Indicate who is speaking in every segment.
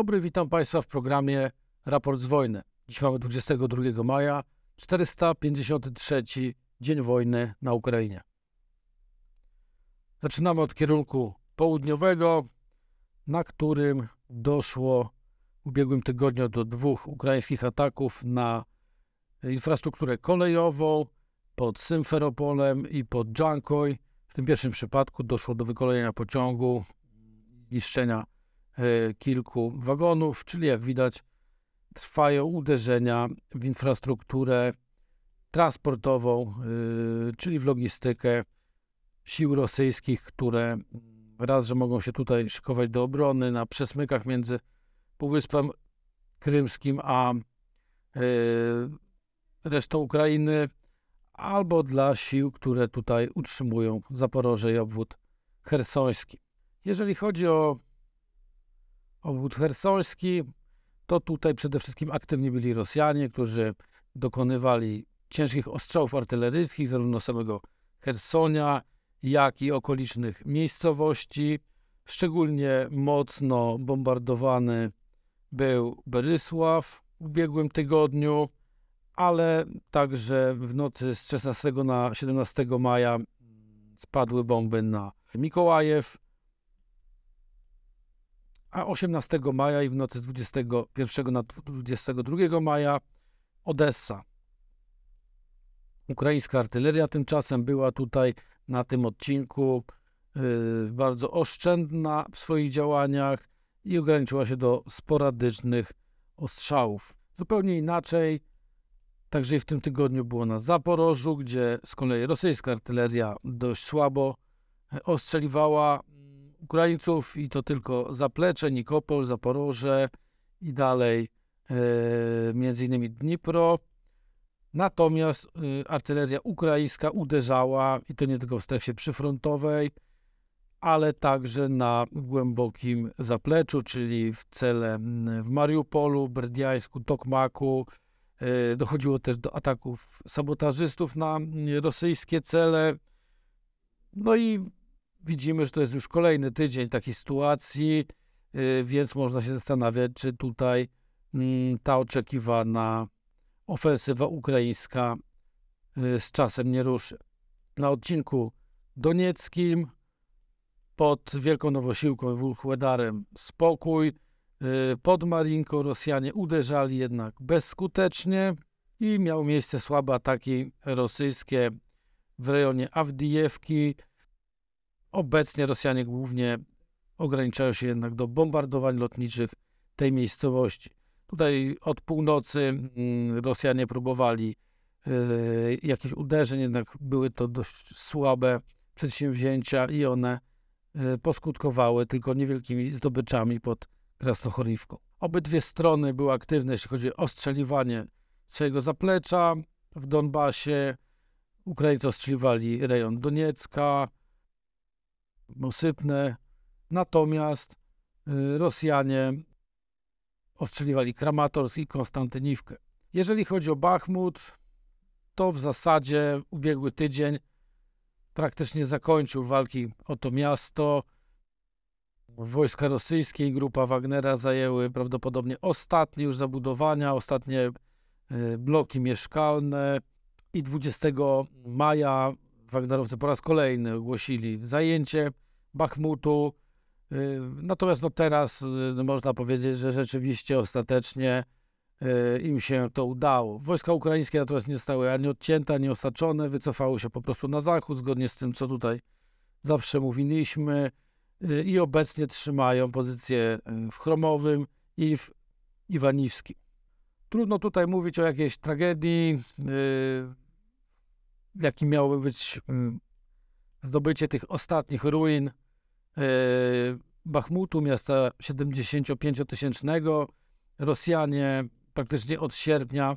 Speaker 1: dobry, witam Państwa w programie Raport z wojny. Dziś mamy 22 maja, 453 dzień wojny na Ukrainie. Zaczynamy od kierunku południowego, na którym doszło w ubiegłym tygodniu do dwóch ukraińskich ataków na infrastrukturę kolejową pod Symferopolem i pod Dżankoj. W tym pierwszym przypadku doszło do wykolenia pociągu, zniszczenia E, kilku wagonów, czyli jak widać trwają uderzenia w infrastrukturę transportową, e, czyli w logistykę sił rosyjskich, które raz, że mogą się tutaj szykować do obrony na przesmykach między Półwyspem Krymskim a e, resztą Ukrainy, albo dla sił, które tutaj utrzymują Zaporoże i obwód hersoński. Jeżeli chodzi o obwód hersoński, to tutaj przede wszystkim aktywni byli Rosjanie, którzy dokonywali ciężkich ostrzałów artyleryjskich zarówno samego Hersonia, jak i okolicznych miejscowości. Szczególnie mocno bombardowany był Berysław w ubiegłym tygodniu, ale także w nocy z 16 na 17 maja spadły bomby na Mikołajew, a 18 maja i w nocy z 21 na 22 maja Odessa. Ukraińska artyleria tymczasem była tutaj na tym odcinku yy, bardzo oszczędna w swoich działaniach i ograniczyła się do sporadycznych ostrzałów. Zupełnie inaczej, także i w tym tygodniu było na Zaporożu, gdzie z kolei rosyjska artyleria dość słabo e, ostrzeliwała Ukraińców i to tylko Zaplecze, Nikopol, Zaporoże i dalej e, między innymi Dnipro. Natomiast e, artyleria ukraińska uderzała i to nie tylko w strefie przyfrontowej, ale także na głębokim zapleczu, czyli w cele w Mariupolu, Berdiańsku, Tokmaku. E, dochodziło też do ataków sabotażystów na rosyjskie cele. No i widzimy, że to jest już kolejny tydzień takiej sytuacji, y, więc można się zastanawiać, czy tutaj mm, ta oczekiwana ofensywa ukraińska y, z czasem nie ruszy. Na odcinku donieckim pod Wielką Nowosiłką i Wulchwedarem spokój. Y, pod Marinką Rosjanie uderzali jednak bezskutecznie i miały miejsce słabe ataki rosyjskie w rejonie Awdijewki, Obecnie Rosjanie głównie ograniczają się jednak do bombardowań lotniczych tej miejscowości. Tutaj od północy mm, Rosjanie próbowali e, jakichś uderzeń, jednak były to dość słabe przedsięwzięcia i one e, poskutkowały tylko niewielkimi zdobyczami pod Krasnochorivką. Obydwie strony były aktywne, jeśli chodzi o ostrzeliwanie swojego zaplecza w Donbasie. Ukraińcy ostrzeliwali rejon Doniecka, osypne. Natomiast y, Rosjanie ostrzeliwali Kramatorsk i Konstantyniwkę. Jeżeli chodzi o Bachmut, to w zasadzie ubiegły tydzień praktycznie zakończył walki o to miasto. Wojska rosyjskie i grupa Wagnera zajęły prawdopodobnie ostatnie już zabudowania, ostatnie y, bloki mieszkalne i 20 maja Wagnerowcy po raz kolejny ogłosili zajęcie Bachmutu. Y, natomiast no teraz y, można powiedzieć, że rzeczywiście ostatecznie y, im się to udało. Wojska ukraińskie natomiast nie zostały ani odcięte, ani osaczone, wycofały się po prostu na zachód, zgodnie z tym, co tutaj zawsze mówiliśmy i obecnie trzymają pozycję w Chromowym i w Iwaniwskim. Trudno tutaj mówić o jakiejś tragedii jakim miałoby być mm, zdobycie tych ostatnich ruin e, Bachmutu, miasta 75-tysięcznego. Rosjanie praktycznie od sierpnia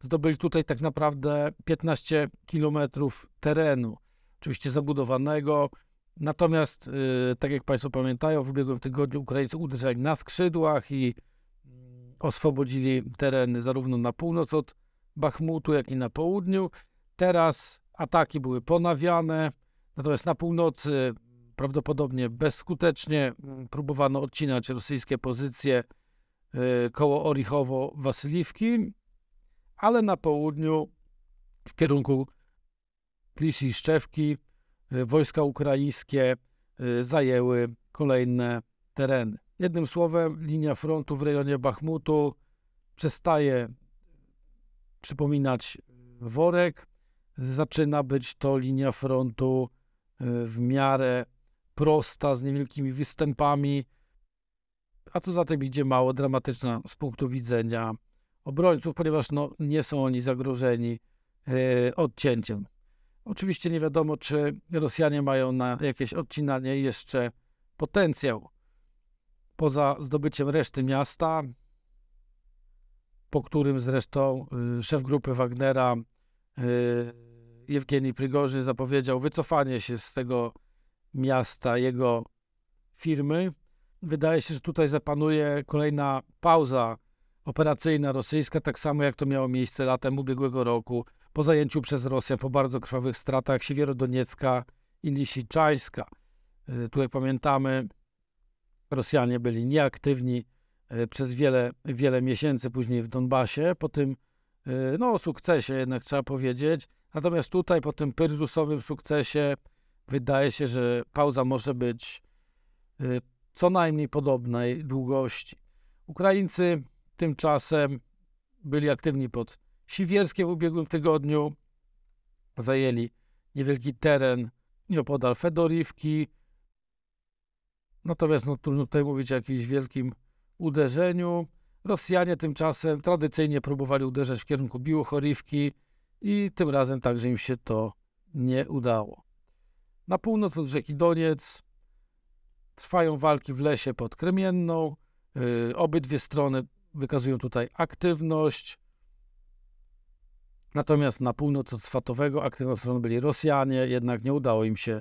Speaker 1: zdobyli tutaj tak naprawdę 15 kilometrów terenu, oczywiście zabudowanego. Natomiast, e, tak jak Państwo pamiętają, w ubiegłym tygodniu Ukraińcy uderzali na skrzydłach i mm, oswobodzili tereny zarówno na północ od Bachmutu, jak i na południu. Teraz ataki były ponawiane, natomiast na północy prawdopodobnie bezskutecznie mm, próbowano odcinać rosyjskie pozycje y, koło Orichowo-Wasyliwki, ale na południu w kierunku Kliszy-Szczewki y, wojska ukraińskie y, zajęły kolejne tereny. Jednym słowem, linia frontu w rejonie Bachmutu przestaje przypominać worek, zaczyna być to linia frontu y, w miarę prosta, z niewielkimi występami, a co za tym idzie mało dramatyczna z punktu widzenia obrońców, ponieważ no, nie są oni zagrożeni y, odcięciem. Oczywiście nie wiadomo, czy Rosjanie mają na jakieś odcinanie jeszcze potencjał. Poza zdobyciem reszty miasta, po którym zresztą y, szef grupy Wagnera E, Jewgenij Prygorzyń zapowiedział wycofanie się z tego miasta, jego firmy. Wydaje się, że tutaj zapanuje kolejna pauza operacyjna rosyjska, tak samo jak to miało miejsce latem ubiegłego roku po zajęciu przez Rosję po bardzo krwawych stratach Siewierodoniecka i Lisiczańska. E, tu jak pamiętamy, Rosjanie byli nieaktywni e, przez wiele, wiele miesięcy później w Donbasie. Po tym Yy, no o sukcesie jednak trzeba powiedzieć. Natomiast tutaj po tym pyrrhusowym sukcesie wydaje się, że pauza może być yy, co najmniej podobnej długości. Ukraińcy tymczasem byli aktywni pod Siwierskiem w ubiegłym tygodniu. Zajęli niewielki teren nieopodal Fedorivki. Natomiast no, trudno tutaj mówić o jakimś wielkim uderzeniu. Rosjanie tymczasem tradycyjnie próbowali uderzać w kierunku Biłochorywki i tym razem także im się to nie udało. Na północ od rzeki Doniec trwają walki w lesie pod Krymienną. Y, obydwie strony wykazują tutaj aktywność. Natomiast na północ od Swatowego aktywną stroną byli Rosjanie, jednak nie udało im się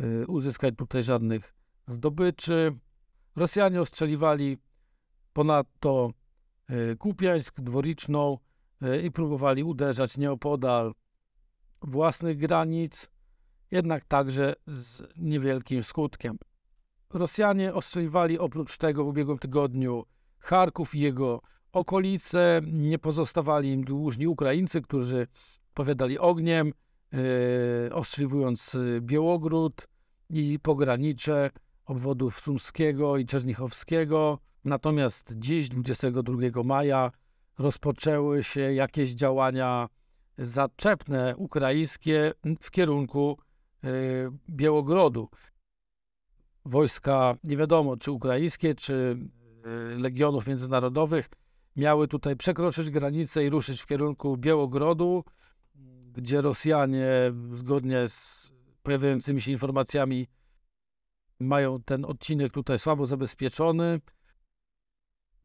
Speaker 1: y, uzyskać tutaj żadnych zdobyczy. Rosjanie ostrzeliwali Ponadto e, Kupiańsk, Dworiczną e, i próbowali uderzać nieopodal własnych granic, jednak także z niewielkim skutkiem. Rosjanie ostrzeliwali oprócz tego w ubiegłym tygodniu Charków i jego okolice. Nie pozostawali im dłużni Ukraińcy, którzy powiadali ogniem, yy, ostrzeliwując Białogród i pogranicze obwodów Sumskiego i Czernichowskiego. Natomiast dziś, 22 maja, rozpoczęły się jakieś działania zaczepne ukraińskie w kierunku y, Białogrodu. Wojska, nie wiadomo czy ukraińskie, czy y, legionów międzynarodowych, miały tutaj przekroczyć granicę i ruszyć w kierunku Białogrodu, gdzie Rosjanie, zgodnie z pojawiającymi się informacjami, mają ten odcinek tutaj słabo zabezpieczony.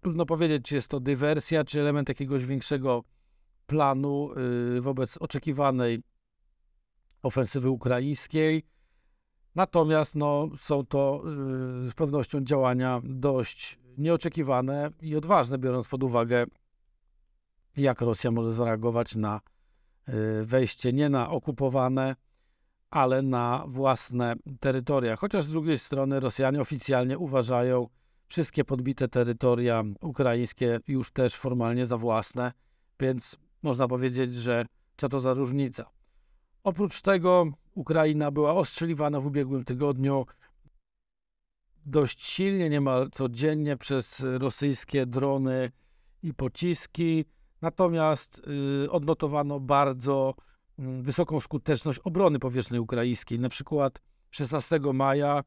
Speaker 1: Trudno powiedzieć, czy jest to dywersja, czy element jakiegoś większego planu y, wobec oczekiwanej ofensywy ukraińskiej. Natomiast no, są to y, z pewnością działania dość nieoczekiwane i odważne, biorąc pod uwagę, jak Rosja może zareagować na y, wejście nie na okupowane, ale na własne terytoria. Chociaż z drugiej strony Rosjanie oficjalnie uważają wszystkie podbite terytoria ukraińskie już też formalnie za własne, więc można powiedzieć, że co to za różnica. Oprócz tego Ukraina była ostrzeliwana w ubiegłym tygodniu dość silnie, niemal codziennie przez rosyjskie drony i pociski. Natomiast y, odnotowano bardzo mm, wysoką skuteczność obrony powietrznej ukraińskiej. Na przykład 16 maja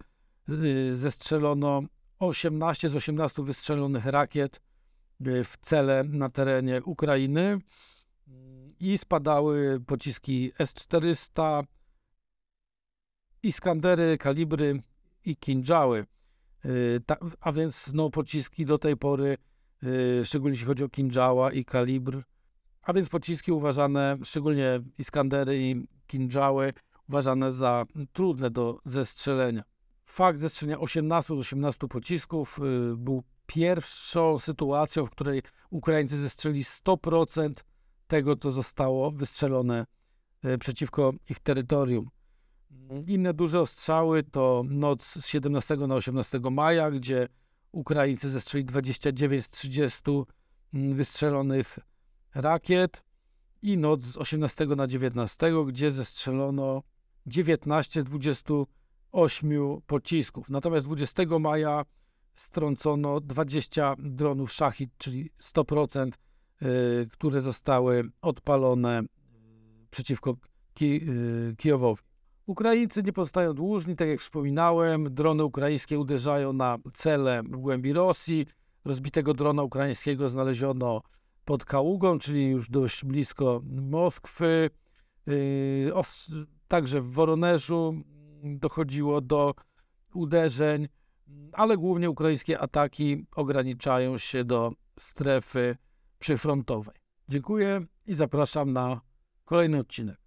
Speaker 1: y, zestrzelono 18 z 18 wystrzelonych rakiet e, w cele na terenie Ukrainy i spadały pociski S-400, Iskandery, Kalibry i Kinżały. E, a więc no, pociski do tej pory, e, szczególnie jeśli chodzi o Kinżała i Kalibr, a więc pociski uważane, szczególnie Iskandery i Kinżały, uważane za trudne do zestrzelenia. Fakt zestrzenia 18 z 18 pocisków y, był pierwszą sytuacją, w której Ukraińcy zestrzeli 100% tego, co zostało wystrzelone y, przeciwko ich terytorium. Inne duże ostrzały to noc z 17 na 18 maja, gdzie Ukraińcy zestrzeli 29 z 30 wystrzelonych rakiet i noc z 18 na 19, gdzie zestrzelono 19 z 20 ośmiu pocisków. Natomiast 20 maja strącono 20 dronów szachid, czyli 100%, y, które zostały odpalone y, przeciwko Ki y, Kijowowi. Ukraińcy nie pozostają dłużni, tak jak wspominałem, drony ukraińskie uderzają na cele w głębi Rosji. Rozbitego drona ukraińskiego znaleziono pod Kaługą, czyli już dość blisko Moskwy. Yy, także w Woronerzu dochodziło do uderzeń, ale głównie ukraińskie ataki ograniczają się do strefy przyfrontowej. Dziękuję i zapraszam na kolejny odcinek.